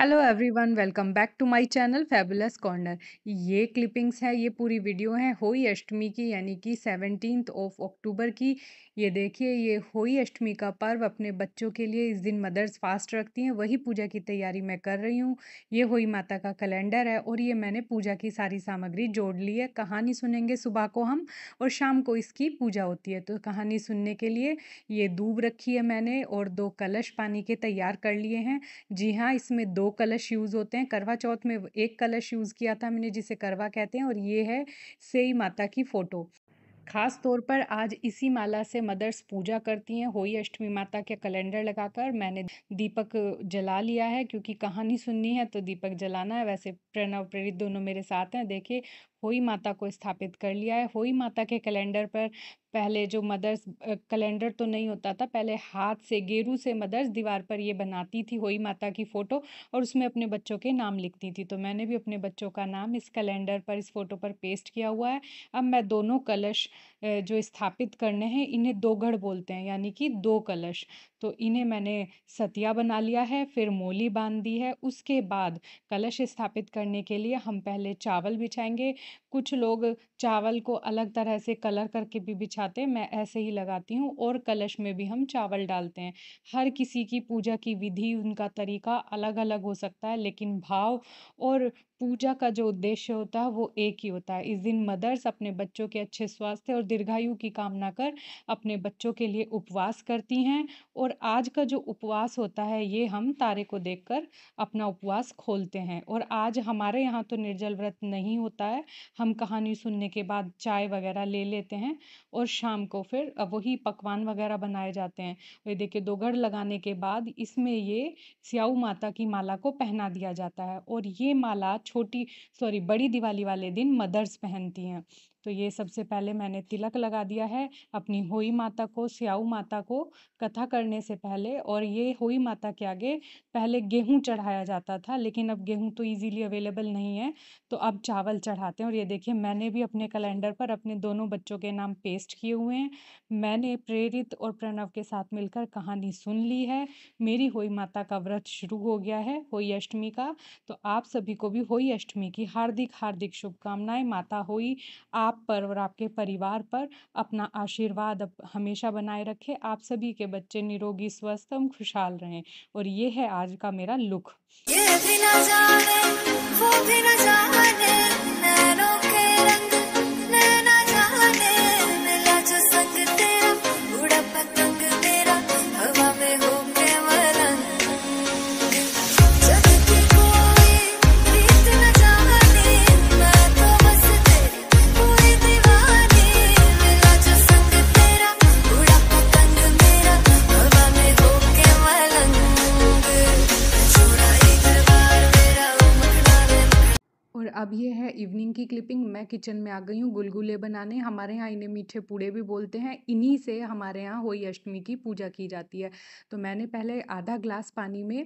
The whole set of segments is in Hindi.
Hello everyone welcome back to my channel fabulous corner ये क्लिपिंग्स है ये पूरी वीडियो है होई अष्टमी की यानी कि सेवनटीन ऑफ अक्टूबर की ये देखिए ये होई अष्टमी का पर्व अपने बच्चों के लिए इस दिन मदर्स फास्ट रखती हैं वही पूजा की तैयारी मैं कर रही हूँ ये होई माता का कैलेंडर है और ये मैंने पूजा की सारी सामग्री जोड़ ली है कहानी सुनेंगे सुबह को हम और शाम को इसकी पूजा होती है तो कहानी सुनने के लिए ये दूब रखी है मैंने और दो कलश पानी के तैयार कर लिए हैं जी हाँ इसमें दो कलश यूज़ होते हैं करवा चौथ में एक कलश यूज़ किया था मैंने जिसे करवा कहते हैं और ये है सेई माता की फ़ोटो खास तौर पर आज इसी माला से मदर्स पूजा करती हैं होई अष्टमी माता के कैलेंडर लगाकर मैंने दीपक जला लिया है क्योंकि कहानी सुननी है तो दीपक जलाना है वैसे प्रणव प्रेरित दोनों मेरे साथ हैं देखिए होई माता को स्थापित कर लिया है होई माता के कैलेंडर पर पहले जो मदर्स कैलेंडर तो नहीं होता था पहले हाथ से गेरू से मदर्स दीवार पर ये बनाती थी होई माता की फ़ोटो और उसमें अपने बच्चों के नाम लिखती थी तो मैंने भी अपने बच्चों का नाम इस कैलेंडर पर इस फ़ोटो पर पेस्ट किया हुआ है अब मैं दोनों कलश जो स्थापित करने हैं इन्हें दोगढ़ बोलते हैं यानी कि दो कलश तो इन्हें मैंने सतिया बना लिया है फिर मोली बांध दी है उसके बाद कलश स्थापित करने के लिए हम पहले चावल बिछाएंगे कुछ लोग चावल को अलग तरह से कलर करके भी बिछाते हैं मैं ऐसे ही लगाती हूँ और कलश में भी हम चावल डालते हैं हर किसी की पूजा की विधि उनका तरीका अलग अलग हो सकता है लेकिन भाव और पूजा का जो उद्देश्य होता है वो एक ही होता है इस दिन मदर्स अपने बच्चों के अच्छे स्वास्थ्य और दीर्घायु की कामना कर अपने बच्चों के लिए उपवास करती हैं और आज का जो उपवास होता है ये हम तारे को कर अपना उपवास खोलते हैं और आज हमारे यहाँ तो निर्जल व्रत नहीं होता है हम कहानी सुनने के बाद चाय वगैरह ले लेते हैं और शाम को फिर वही पकवान वगैरह बनाए जाते हैं ये देखिए दोगढ़ लगाने के बाद इसमें ये स्याऊ माता की माला को पहना दिया जाता है और ये माला छोटी सॉरी बड़ी दिवाली वाले दिन मदर्स पहनती हैं तो ये सबसे पहले मैंने तिलक लगा दिया है अपनी होई माता को स्याऊ माता को कथा करने से पहले और ये होई माता के आगे पहले गेहूँ चढ़ाया जाता था लेकिन अब गेहूँ तो इजीली अवेलेबल नहीं है तो अब चावल चढ़ाते हैं और ये देखिए मैंने भी अपने कैलेंडर पर अपने दोनों बच्चों के नाम पेस्ट किए हुए हैं मैंने प्रेरित और प्रणव के साथ मिलकर कहानी सुन ली है मेरी होई माता का व्रत शुरू हो गया है होई अष्टमी का तो आप सभी को भी होई अष्टमी की हार्दिक हार्दिक शुभकामनाएं माता होई आप आप पर और आपके परिवार पर अपना आशीर्वाद हमेशा बनाए रखे आप सभी के बच्चे निरोगी स्वस्थ एवं खुशहाल रहें और ये है आज का मेरा लुक ये भी ना जाने, वो भी ना जाने। है इवनिंग की क्लिपिंग मैं किचन में आ गई हूँ गुलगुले बनाने हमारे यहाँ इन्हें मीठे पूड़े भी बोलते हैं इन्हीं से हमारे यहाँ होई अष्टमी की पूजा की जाती है तो मैंने पहले आधा ग्लास पानी में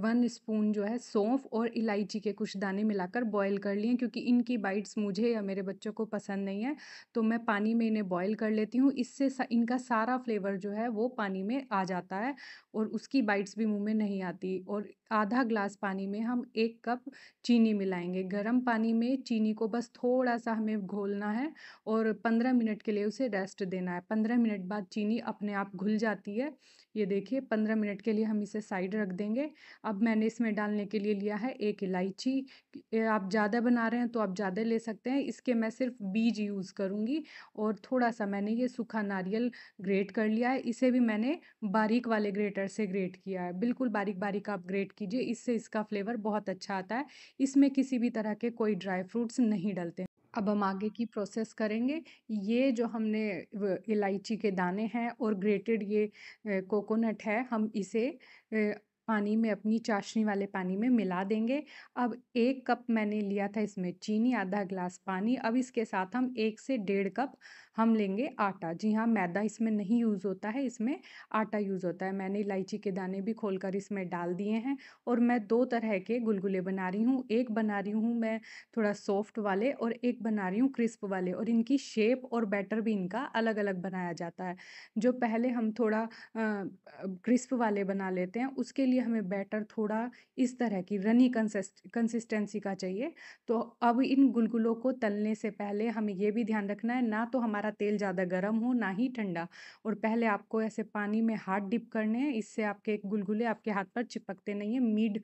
वन स्पून जो है सौंफ और इलायची के कुछ दाने मिलाकर बॉईल कर लिए क्योंकि इनकी बाइट्स मुझे या मेरे बच्चों को पसंद नहीं है तो मैं पानी में इन्हें बॉईल कर लेती हूँ इससे सा, इनका सारा फ्लेवर जो है वो पानी में आ जाता है और उसकी बाइट्स भी मुंह में नहीं आती और आधा ग्लास पानी में हम एक कप चीनी मिलाएंगे गर्म पानी में चीनी को बस थोड़ा सा हमें घोलना है और पंद्रह मिनट के लिए उसे रेस्ट देना है पंद्रह मिनट बाद चीनी अपने आप घुल जाती है ये देखिए पंद्रह मिनट के लिए हम इसे साइड रख देंगे अब मैंने इसमें डालने के लिए लिया है एक इलायची आप ज़्यादा बना रहे हैं तो आप ज़्यादा ले सकते हैं इसके मैं सिर्फ बीज यूज़ करूँगी और थोड़ा सा मैंने ये सूखा नारियल ग्रेट कर लिया है इसे भी मैंने बारीक वाले ग्रेटर से ग्रेट किया है बिल्कुल बारीक बारीक आप ग्रेट कीजिए इससे इसका फ्लेवर बहुत अच्छा आता है इसमें किसी भी तरह के कोई ड्राई फ्रूट्स नहीं डलते अब हम आगे की प्रोसेस करेंगे ये जो हमने इलायची के दाने हैं और ग्रेटेड ये कोकोनट है हम इसे पानी में अपनी चाशनी वाले पानी में मिला देंगे अब एक कप मैंने लिया था इसमें चीनी आधा ग्लास पानी अब इसके साथ हम एक से डेढ़ कप हम लेंगे आटा जी हाँ मैदा इसमें नहीं यूज़ होता है इसमें आटा यूज़ होता है मैंने इलायची के दाने भी खोलकर इसमें डाल दिए हैं और मैं दो तरह के गुलगुले बना रही हूँ एक बना रही हूँ मैं थोड़ा सॉफ्ट वाले और एक बना रही हूँ क्रिस्प वाले और इनकी शेप और बैटर भी इनका अलग अलग बनाया जाता है जो पहले हम थोड़ा क्रिस्प वाले बना लेते हैं उसके लिए हमें बैटर थोड़ा इस तरह की रनी कंसिस्टेंसी का चाहिए तो अब इन गुलगुलों को तलने से पहले हमें ये भी ध्यान रखना है ना तो हमारा तेल ज़्यादा गर्म हो ना ही ठंडा और पहले आपको ऐसे पानी में हाथ डिप करने हैं इससे आपके गुलगुले आपके हाथ पर चिपकते नहीं है मीड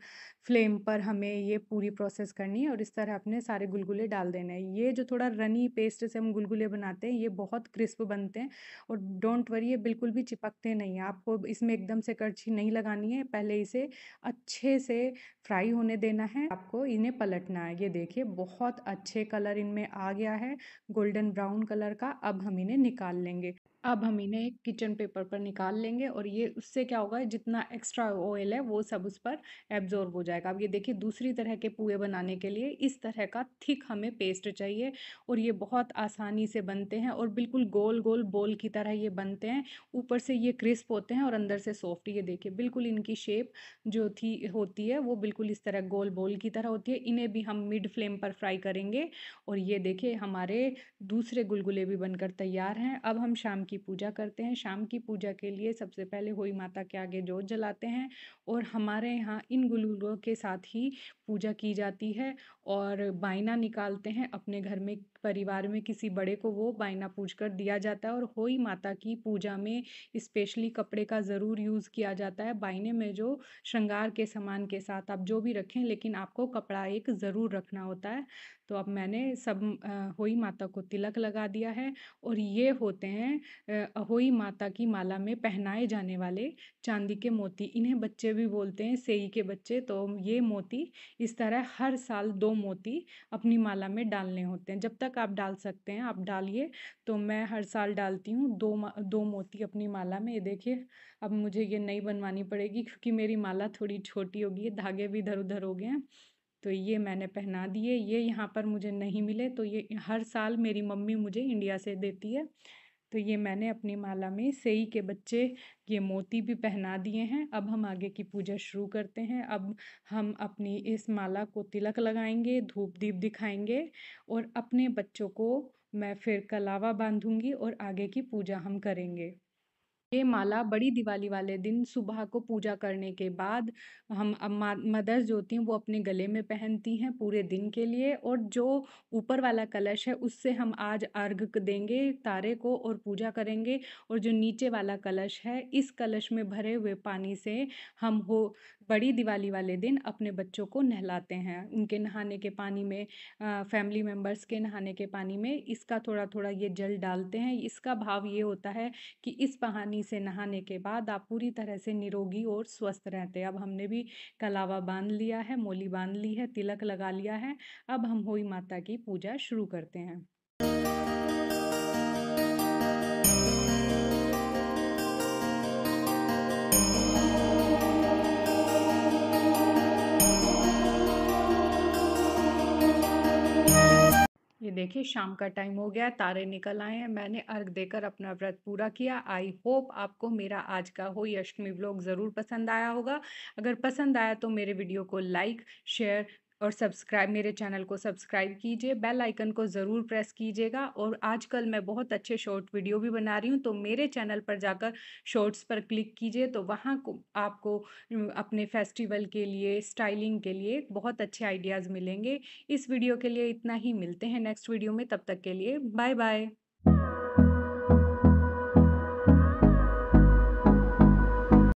फ्लेम पर हमें ये पूरी प्रोसेस करनी है और इस तरह अपने सारे गुलगुले डाल देने हैं ये जो थोड़ा रनी पेस्ट से हम गुलगुले बनाते हैं ये बहुत क्रिस्प बनते हैं और डोंट वरी ये बिल्कुल भी चिपकते नहीं हैं आपको इसमें एकदम से करछी नहीं लगानी है पहले से इसे अच्छे से फ्राई होने देना है आपको इन्हें पलटना है ये देखिए बहुत अच्छे कलर इनमें आ गया है गोल्डन ब्राउन कलर का अब हम इन्हें निकाल लेंगे अब हम इन्हें एक किचन पेपर पर निकाल लेंगे और ये उससे क्या होगा जितना एक्स्ट्रा ऑयल है वो सब उस पर एब्जॉर्ब हो जाएगा अब ये देखिए दूसरी तरह के पुए बनाने के लिए इस तरह का थिक हमें पेस्ट चाहिए और ये बहुत आसानी से बनते हैं और बिल्कुल गोल गोल बोल की तरह ये बनते हैं ऊपर से ये क्रिस्प होते हैं और अंदर से सॉफ्ट ये देखिए बिल्कुल इनकी शेप शेप जो थी होती है वो बिल्कुल इस तरह गोल बोल की तरह होती है इन्हें भी हम मिड फ्लेम पर फ्राई करेंगे और ये देखिए हमारे दूसरे गुलगुले भी बनकर तैयार हैं अब हम शाम की पूजा करते हैं शाम की पूजा के लिए सबसे पहले होई माता के आगे जोत जलाते हैं और हमारे यहाँ इन गुलगुलों के साथ ही पूजा की जाती है और बाइना निकालते हैं अपने घर में परिवार में किसी बड़े को वो बाइना पूज कर दिया जाता है और हो ही माता की पूजा में स्पेशली कपड़े का ज़रूर यूज़ किया जाता है बाइने में जो श्रृंगार के सामान के साथ आप जो भी रखें लेकिन आपको कपड़ा एक ज़रूर रखना होता है तो अब मैंने सब होई माता को तिलक लगा दिया है और ये होते हैं होई माता की माला में पहनाए जाने वाले चांदी के मोती इन्हें बच्चे भी बोलते हैं सेई के बच्चे तो ये मोती इस तरह हर साल दो मोती अपनी माला में डालने होते हैं जब तक तक आप डाल सकते हैं आप डालिए तो मैं हर साल डालती हूँ दो दो मोती अपनी माला में ये देखिए अब मुझे ये नहीं बनवानी पड़ेगी क्योंकि मेरी माला थोड़ी छोटी होगी धागे भी इधर उधर हो गए हैं तो ये मैंने पहना दिए ये यहाँ पर मुझे नहीं मिले तो ये हर साल मेरी मम्मी मुझे इंडिया से देती है तो ये मैंने अपनी माला में सेई के बच्चे ये मोती भी पहना दिए हैं अब हम आगे की पूजा शुरू करते हैं अब हम अपनी इस माला को तिलक लगाएंगे धूप दीप दिखाएंगे और अपने बच्चों को मैं फिर कलावा बांधूंगी और आगे की पूजा हम करेंगे ये माला बड़ी दिवाली वाले दिन सुबह को पूजा करने के बाद हम मदर्स जो होती हैं वो अपने गले में पहनती हैं पूरे दिन के लिए और जो ऊपर वाला कलश है उससे हम आज अर्घ देंगे तारे को और पूजा करेंगे और जो नीचे वाला कलश है इस कलश में भरे हुए पानी से हम हो बड़ी दिवाली वाले दिन अपने बच्चों को नहलाते हैं उनके नहाने के पानी में फैमिली मेम्बर्स के नहाने के पानी में इसका थोड़ा थोड़ा ये जल डालते हैं इसका भाव ये होता है कि इस पहानी से नहाने के बाद आप पूरी तरह से निरोगी और स्वस्थ रहते हैं अब हमने भी कलावा बांध लिया है मोली बांध ली है तिलक लगा लिया है अब हम होई माता की पूजा शुरू करते हैं देखे शाम का टाइम हो गया तारे निकल आए हैं मैंने अर्घ देकर अपना व्रत पूरा किया आई होप आपको मेरा आज का हो अष्टमी ब्लॉग ज़रूर पसंद आया होगा अगर पसंद आया तो मेरे वीडियो को लाइक शेयर और सब्सक्राइब मेरे चैनल को सब्सक्राइब कीजिए बेल आइकन को ज़रूर प्रेस कीजिएगा और आजकल मैं बहुत अच्छे शॉर्ट वीडियो भी बना रही हूँ तो मेरे चैनल पर जाकर शॉर्ट्स पर क्लिक कीजिए तो वहाँ को आपको अपने फेस्टिवल के लिए स्टाइलिंग के लिए बहुत अच्छे आइडियाज़ मिलेंगे इस वीडियो के लिए इतना ही मिलते हैं नेक्स्ट वीडियो में तब तक के लिए बाय बाय